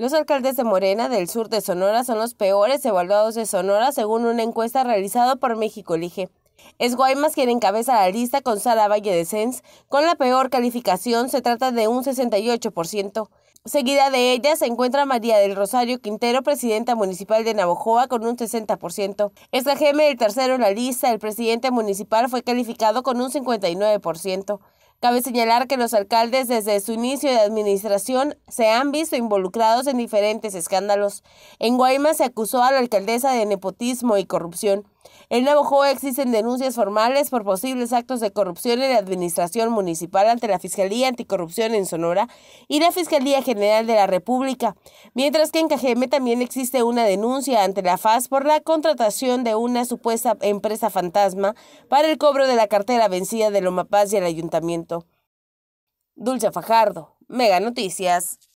Los alcaldes de Morena del sur de Sonora son los peores evaluados de Sonora según una encuesta realizada por México Elige. Es Guaymas quien encabeza la lista con Sara Valle de Sens. Con la peor calificación se trata de un 68%. Seguida de ella se encuentra María del Rosario Quintero, presidenta municipal de Navojoa, con un 60%. Esta gm del tercero en la lista, el presidente municipal fue calificado con un 59%. Cabe señalar que los alcaldes desde su inicio de administración se han visto involucrados en diferentes escándalos. En Guaymas se acusó a la alcaldesa de nepotismo y corrupción. En nuevo existen denuncias formales por posibles actos de corrupción en la Administración Municipal ante la Fiscalía Anticorrupción en Sonora y la Fiscalía General de la República, mientras que en Cajeme también existe una denuncia ante la FAS por la contratación de una supuesta empresa fantasma para el cobro de la cartera vencida de Lomapaz y el Ayuntamiento. Dulce Fajardo, Mega Noticias.